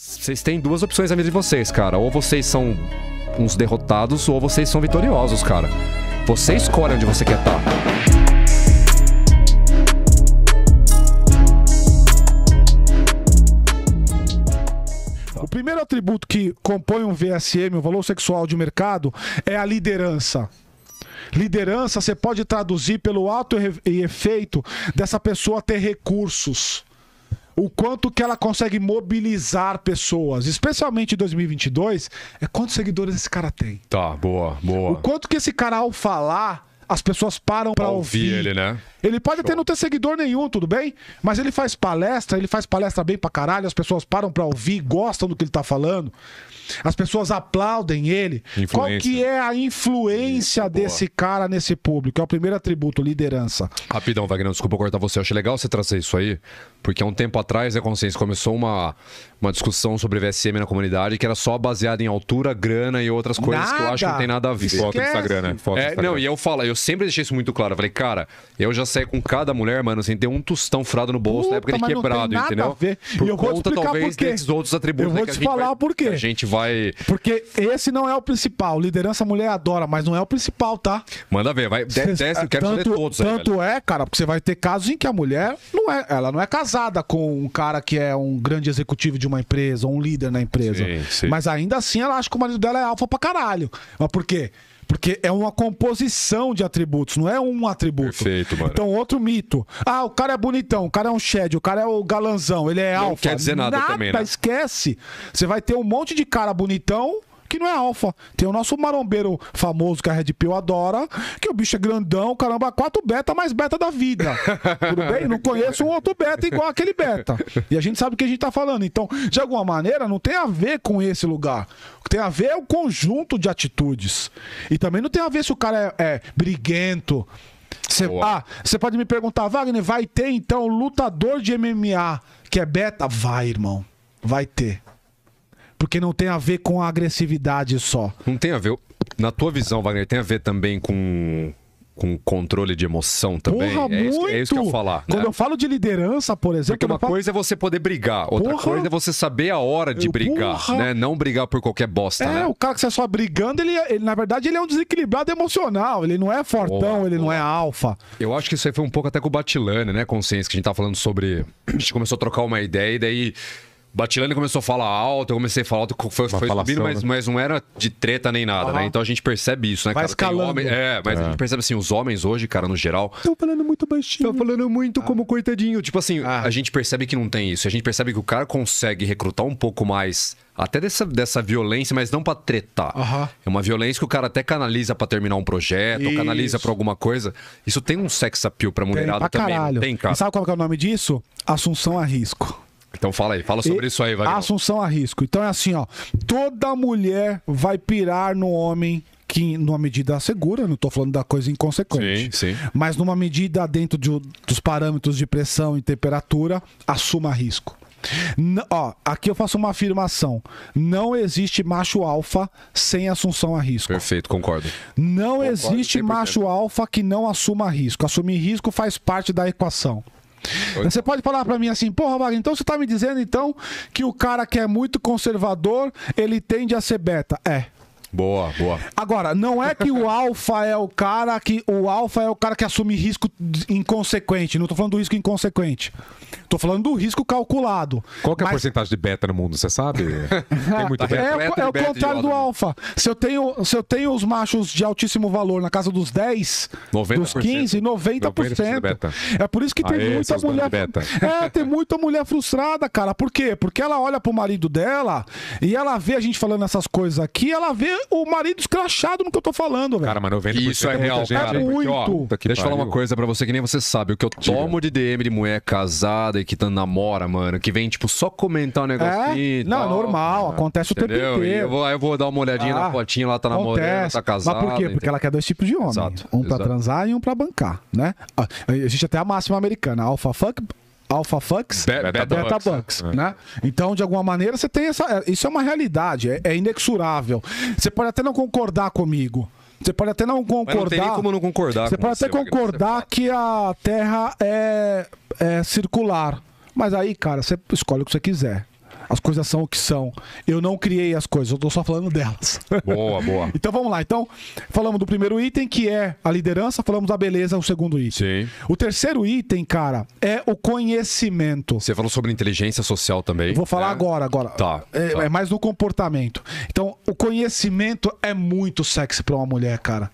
Vocês têm duas opções na vida de vocês, cara. Ou vocês são uns derrotados, ou vocês são vitoriosos, cara. Você escolhe onde você quer estar. Tá. O primeiro atributo que compõe um VSM, o valor sexual de mercado, é a liderança. Liderança você pode traduzir pelo ato e efeito dessa pessoa ter recursos o quanto que ela consegue mobilizar pessoas, especialmente em 2022, é quantos seguidores esse cara tem. Tá, boa, boa. O quanto que esse cara ao falar, as pessoas param para ouvir, ouvir ele, né? Ele pode Show. até não ter seguidor nenhum, tudo bem? Mas ele faz palestra, ele faz palestra bem pra caralho, as pessoas param pra ouvir, gostam do que ele tá falando. As pessoas aplaudem ele. Influência. Qual que é a influência Isso, desse cara nesse público? É o primeiro atributo, liderança. Rapidão, Wagner, desculpa cortar você. Eu achei legal você trazer isso aí, porque há um tempo atrás né, a consciência começou uma, uma discussão sobre VSM na comunidade que era só baseada em altura, grana e outras coisas nada. que eu acho que não tem nada a ver. Foto do Instagram, né? Foto é, Instagram. Não, e eu falo, eu sempre deixei isso muito claro. Eu falei, cara, eu já sair com cada mulher, mano, sem assim, ter um tostão furado no bolso Puta, né, porque ele é quebrado, entendeu? Por conta, talvez, desses outros atributos. Eu né, vou né, te falar vai, por quê. A gente vai. Porque esse não é o principal. Liderança mulher adora, mas não é o principal, tá? Manda ver, vai. Desce, eu quero tanto, saber todos. Tanto aí, é, cara, porque você vai ter casos em que a mulher não é. Ela não é casada com um cara que é um grande executivo de uma empresa, ou um líder na empresa. Sim, sim. Mas ainda assim ela acha que o marido dela é alfa pra caralho. Mas por quê? Porque é uma composição de atributos, não é um atributo. Perfeito, mano. Então, outro mito. Ah, o cara é bonitão, o cara é um shed, o cara é o galanzão, ele é alfa. Não quer dizer nada, nada também, né? esquece. Você vai ter um monte de cara bonitão que não é alfa. Tem o nosso marombeiro famoso que a Red Pill adora, que o bicho é grandão, caramba, quatro beta mais beta da vida. Tudo bem? Não conheço um outro beta igual aquele beta. E a gente sabe o que a gente tá falando. Então, de alguma maneira, não tem a ver com esse lugar. O que tem a ver é o conjunto de atitudes. E também não tem a ver se o cara é, é briguento. Cê, ah, você pode me perguntar, Wagner, vai ter então lutador de MMA que é beta? Vai, irmão. Vai ter porque não tem a ver com a agressividade só. Não tem a ver. Na tua visão, Wagner, tem a ver também com com controle de emoção também. Porra, é, isso, é, Isso, que eu falar. Né? Quando né? eu falo de liderança, por exemplo. Porque uma falo... coisa é você poder brigar, outra porra. coisa é você saber a hora de brigar, porra. né? Não brigar por qualquer bosta. É, né? o cara que você é só brigando, ele, é- ele, na verdade, ele é um desequilibrado emocional. Ele não é fortão, ele não é alfa. Eu acho que isso aí foi um pouco até com o Batilana né? Consciência, que a gente tá falando sobre. A gente começou a trocar uma ideia e daí Batilani começou a falar alto, eu comecei a falar alto, foi, foi falação, subindo, mas, né? mas não era de treta nem nada, uhum. né? Então a gente percebe isso, né, Vai cara? Escalando. Homem, é, mas é. a gente percebe assim, os homens hoje, cara, no geral. Estão falando muito baixinho. Estão falando muito ah. como coitadinho. Tipo assim, ah. a gente percebe que não tem isso. A gente percebe que o cara consegue recrutar um pouco mais até dessa, dessa violência, mas não para tretar. Uhum. É uma violência que o cara até canaliza para terminar um projeto, Isso. ou canaliza pra alguma coisa. Isso tem um sex appeal pra mulherada também. pra também. Caralho. Tem, cara. E sabe qual é o nome disso? Assunção a risco. Então fala aí, fala sobre e, isso aí, vai. Assunção a risco. Então é assim, ó. Toda mulher vai pirar no homem que numa medida segura, não estou falando da coisa inconsequente, sim, sim. mas numa medida dentro de, dos parâmetros de pressão e temperatura, assuma risco. N ó, aqui eu faço uma afirmação. Não existe macho alfa sem assunção a risco. Perfeito, concordo. Não concordo, existe 100%. macho alfa que não assuma risco. Assumir risco faz parte da equação. Oi. Você pode falar para mim assim, porra, Wagner, então você tá me dizendo então que o cara que é muito conservador, ele tende a ser beta. É. Boa, boa. Agora, não é que o alfa é o cara que o alfa é o cara que assume risco inconsequente. Não estou falando do risco inconsequente. estou falando do risco calculado. Qual que é a porcentagem de beta no mundo, você sabe? Tem muito tá beta. É, é, é o contrário do alfa. Se eu tenho, se eu tenho os machos de altíssimo valor na casa dos 10, 90%. dos 15, 90%. é por isso que tem Aê, muita mulher. É, tem muita mulher frustrada, cara. Por quê? Porque ela olha pro marido dela e ela vê a gente falando essas coisas aqui, ela vê o marido escrachado no que eu tô falando, velho. Cara, mas 90% Isso é, é real, gente, cara. É né? muito. Porque, ó, deixa eu falar uma coisa pra você que nem você sabe. O que eu tomo de DM de mulher casada e que tá namora, mano, que vem, tipo, só comentar um negócio É? Não, é tal, normal. Né? Acontece Entendeu? o tempo inteiro. Eu vou, aí eu vou dar uma olhadinha ah, na fotinha, lá tá namorando, tá casada. Mas por quê? Porque ela quer dois tipos de homem. Exato, um exato. pra transar e um pra bancar, né? A ah, gente até a máxima americana. Alpha fuck, Alpha Fux, Beta, Beta Bucks, é. né? Então, de alguma maneira, você tem essa. É, isso é uma realidade, é, é inexorável. Você pode até não concordar comigo. Você pode até não concordar. Mas não tem como não concordar. Você pode até concordar que a Terra é, é circular. Mas aí, cara, você escolhe o que você quiser. As coisas são o que são. Eu não criei as coisas, eu estou só falando delas. Boa, boa. então vamos lá. Então, falamos do primeiro item, que é a liderança, falamos da beleza, o segundo item. Sim. O terceiro item, cara, é o conhecimento. Você falou sobre inteligência social também. Eu vou falar né? agora, agora. Tá é, tá. é mais no comportamento. Então, o conhecimento é muito sexy para uma mulher, cara.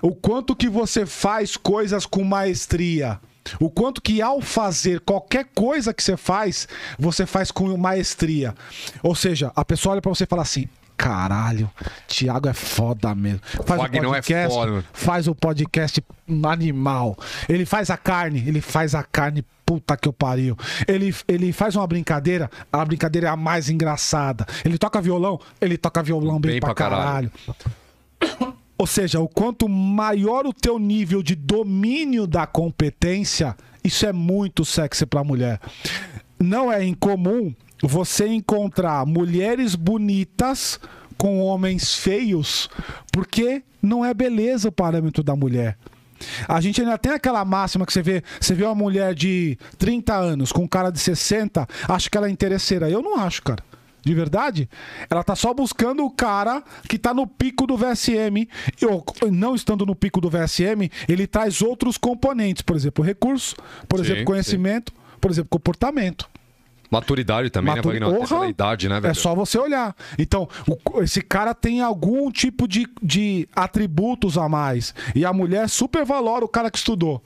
O quanto que você faz coisas com maestria. O quanto que ao fazer qualquer coisa que você faz, você faz com maestria. Ou seja, a pessoa olha para você e fala assim: caralho, Thiago é foda mesmo. Faz o é podcast, é faz o podcast animal. Ele faz a carne, ele faz a carne puta que eu pariu. Ele, ele faz uma brincadeira, a brincadeira é a mais engraçada. Ele toca violão, ele toca violão bem, bem pra, pra caralho. caralho. Ou seja, o quanto maior o teu nível de domínio da competência, isso é muito sexy para mulher. Não é incomum você encontrar mulheres bonitas com homens feios, porque não é beleza o parâmetro da mulher. A gente ainda tem aquela máxima que você vê, você vê uma mulher de 30 anos com um cara de 60, acha que ela é interesseira. Eu não acho, cara de verdade, ela tá só buscando o cara que tá no pico do VSM. Eu, não estando no pico do VSM, ele traz outros componentes, por exemplo, recurso, por sim, exemplo, conhecimento, sim. por exemplo, comportamento. Maturidade também, Matur... né, Porra, idade, né, é velho? É só você olhar. Então, o, esse cara tem algum tipo de, de atributos a mais. E a mulher supervalora o cara que estudou.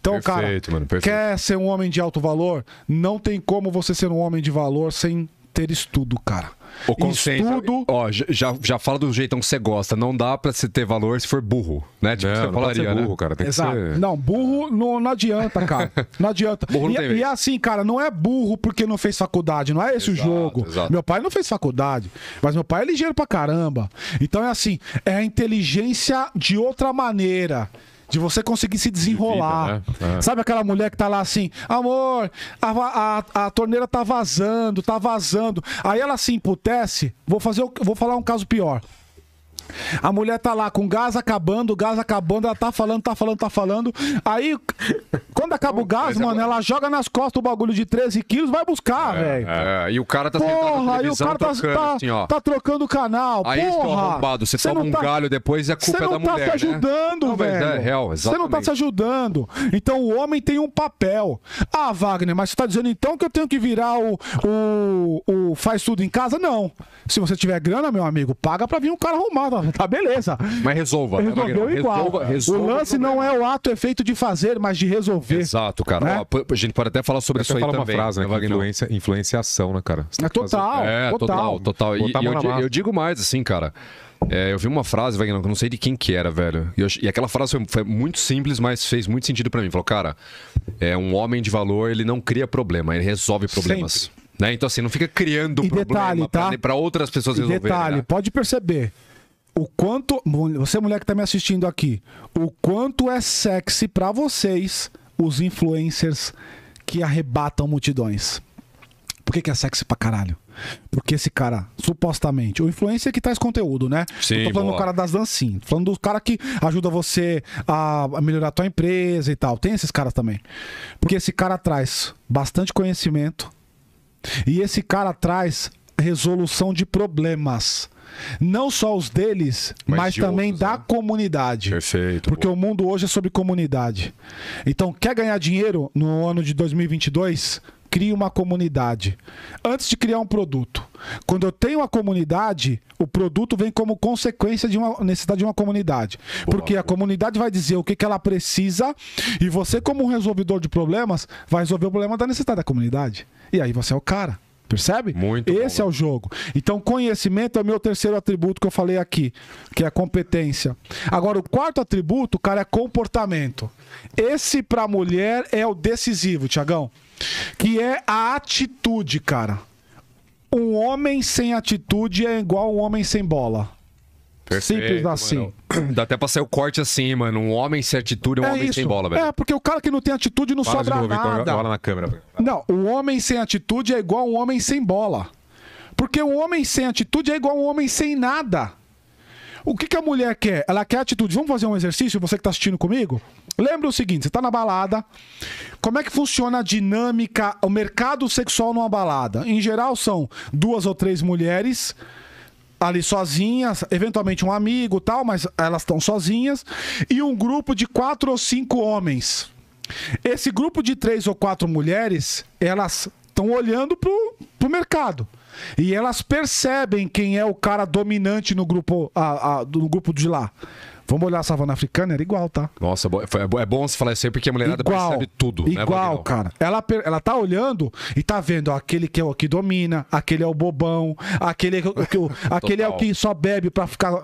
Então, perfeito, cara, mano, quer ser um homem de alto valor? Não tem como você ser um homem de valor sem ter estudo, cara. O conceito. Estudo... Ó, já, já fala do jeitão que você gosta. Não dá pra se ter valor se for burro, né? Tipo, não, você não falaria, né? burro, né? cara. Tem Exato. Ser... Não, burro não, não adianta, cara. Não adianta. burro não e, tem é, e é assim, cara, não é burro porque não fez faculdade. Não é esse exato, o jogo. Exato. Meu pai não fez faculdade. Mas meu pai é ligeiro pra caramba. Então é assim, é a inteligência de outra maneira. De você conseguir se desenrolar. De vida, né? é. Sabe aquela mulher que tá lá assim, amor, a, a, a, torneira tá vazando, tá vazando. Aí ela se emputece, vou fazer, vou falar um caso pior. A mulher tá lá com gás acabando, gás acabando, ela tá falando, tá falando, tá falando. Aí, quando acaba o gás, mano, ela joga nas costas o bagulho de 13 quilos, vai buscar, é, velho. É, é. e o cara tá porra, na televisão aí o cara tá trocando, tá, assim, Tá trocando o canal, aí porra. Arrombado. Você, você toma um tá, galho depois e é a culpa tá né? é da mulher, Você não tá se ajudando, né? velho. Não, é real, você não tá se ajudando. Então o homem tem um papel. Ah, Wagner, mas você tá dizendo então que eu tenho que virar o, o, o faz tudo em casa? Não. Se você tiver grana, meu amigo, paga pra vir um cara arrumado Tá, tá beleza. Mas resolva. Né, Resolveu né, igual. Resolva, resolva o lance não é o ato é efeito de fazer, mas de resolver. Exato, cara. Né? Ó, a gente pode até falar sobre isso aí também. uma frase, né? né influência, influência ação, né, cara? É total, é total. total, total. E, e eu, eu digo mais, assim, cara. É, eu vi uma frase, Wagner, que eu não sei de quem que era, velho. E, eu, e aquela frase foi, foi, muito simples, mas fez muito sentido para mim. Falou, cara, é, um homem de valor, ele não cria problema, ele resolve problemas. Né? Então, assim, não fica criando e problema para tá? outras pessoas e resolverem. Detalhe, né? pode perceber o quanto. Você, mulher que tá me assistindo aqui, o quanto é sexy para vocês os influencers que arrebatam multidões. Por que, que é sexy pra caralho? Porque esse cara, supostamente, o influencer que traz conteúdo, né? Sim, tô falando boa. do cara das dancinhas, tô falando do cara que ajuda você a melhorar a tua empresa e tal. Tem esses caras também. Porque esse cara traz bastante conhecimento e esse cara traz resolução de problemas. Não só os deles, mas, mas de também outros, da né? comunidade. Perfeito. Porque boa. o mundo hoje é sobre comunidade. Então, quer ganhar dinheiro no ano de 2022? Crie uma comunidade. Antes de criar um produto. Quando eu tenho uma comunidade, o produto vem como consequência de uma necessidade de uma comunidade. Boa, porque boa. a comunidade vai dizer o que, que ela precisa e você, como um resolvedor de problemas, vai resolver o problema da necessidade da comunidade. E aí você é o cara. Percebe? Muito Esse bom. é o né? jogo. Então, conhecimento é o meu terceiro atributo que eu falei aqui, que é a competência. Agora, o quarto atributo, cara, é comportamento. Esse pra mulher é o decisivo, Tiagão. Que é a atitude, cara. Um homem sem atitude é igual um homem sem bola. Perfeito, Simples assim. Mano. Dá até pra sair o corte assim, mano. Um homem sem atitude é um é homem isso. sem bola, velho. É, porque o cara que não tem atitude não Fala sobra novo, nada. Victor, na câmera. Não, o homem sem atitude é igual um homem sem bola. Porque um homem sem atitude é igual um homem sem nada. O que, que a mulher quer? Ela quer atitude. Vamos fazer um exercício, você que está assistindo comigo? Lembra o seguinte: você está na balada. Como é que funciona a dinâmica, o mercado sexual numa balada? Em geral, são duas ou três mulheres ali sozinhas, eventualmente um amigo tal, mas elas estão sozinhas, e um grupo de quatro ou cinco homens. Esse grupo de três ou quatro mulheres, elas estão olhando pro, pro mercado. E elas percebem quem é o cara dominante no grupo, a, a no grupo de lá. Vamos olhar a savana africana, era igual, tá? Nossa, é bom você falar isso aí porque a mulherada igual, percebe tudo. Né, igual, né, cara. Ela, ela tá olhando e tá vendo ó, aquele que é o que domina, aquele é o bobão, aquele, é o, aquele é o que só bebe pra ficar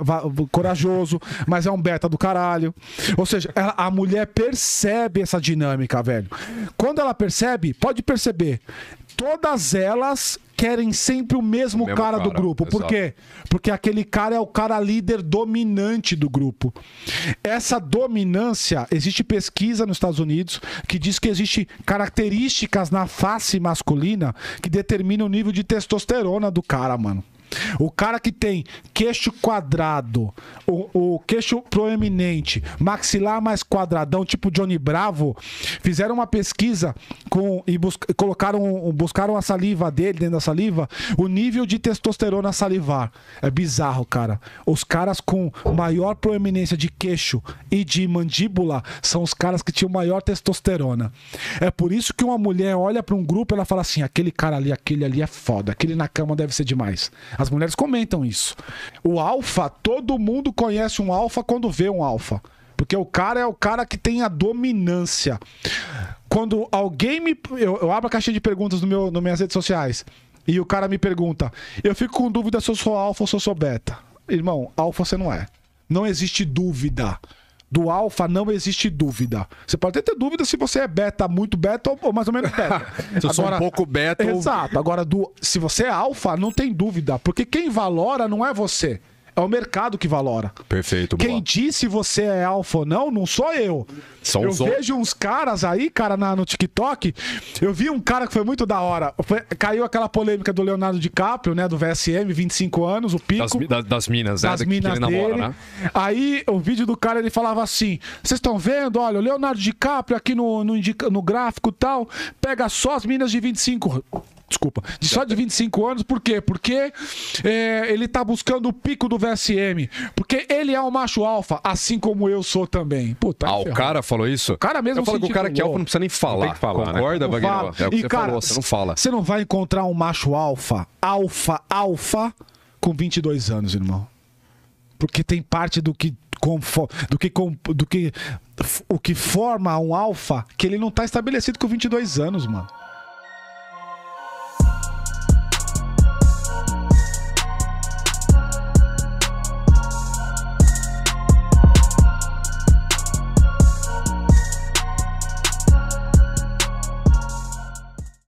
corajoso, mas é um beta do caralho. Ou seja, ela, a mulher percebe essa dinâmica, velho. Quando ela percebe, pode perceber, todas elas querem sempre o mesmo, mesmo cara, cara, do grupo. Por quê? Porque aquele cara é o cara líder dominante do grupo. Essa dominância, existe pesquisa nos Estados Unidos que diz que existe características na face masculina que determinam o nível de testosterona do cara, mano. O cara que tem queixo quadrado, o, o queixo proeminente, maxilar mais quadradão, tipo Johnny Bravo, fizeram uma pesquisa com e bus, colocaram, buscaram a saliva dele dentro da saliva, o nível de testosterona salivar. É bizarro, cara. Os caras com maior proeminência de queixo e de mandíbula são os caras que tinham maior testosterona. É por isso que uma mulher olha para um grupo, ela fala assim: aquele cara ali, aquele ali é foda, aquele na cama deve ser demais. As mulheres comentam isso. O alfa, todo mundo conhece um alfa quando vê um alfa. Porque o cara é o cara que tem a dominância. Quando alguém me. Eu, eu abro a caixinha de perguntas no meu, nas minhas redes sociais. E o cara me pergunta: eu fico com dúvida se eu sou alfa ou se eu sou beta. Irmão, alfa você não é. Não existe dúvida do alfa não existe dúvida. Você pode até ter dúvida se você é beta, muito beta ou mais ou menos beta. se eu sou um pouco beta. Exato. Agora, do, se você é alfa, não tem dúvida. Porque quem valora não é você. É o mercado que valora. Perfeito. Boa. Quem disse você é alfa ou não, não sou eu. Som, eu vejo uns caras aí, cara, na, no TikTok. Eu vi um cara que foi muito da hora. Foi, caiu aquela polêmica do Leonardo DiCaprio, né? Do VSM, 25 anos, o pico. Das, das, das minas, né? Das minas que ele dele. Namora, né? Aí o vídeo do cara, ele falava assim: vocês estão vendo? Olha, o Leonardo DiCaprio aqui no, no, no gráfico tal, pega só as minas de 25 desculpa, de só de 25 anos, por quê? Porque é, ele tá buscando o pico do VSM, porque ele é um macho alfa, assim como eu sou também. Puta, ah, o cara falou isso? O cara mesmo Eu falo que o cara que é alfa não precisa nem falar. Né? Não falar Concorda, né? Fala. É o que e, você cara, falou, você não fala. Você não vai encontrar um macho alfa, alfa, alfa, com 22 anos, irmão. Porque tem parte do que do que, do que o que forma um alfa que ele não tá estabelecido com 22 anos, mano.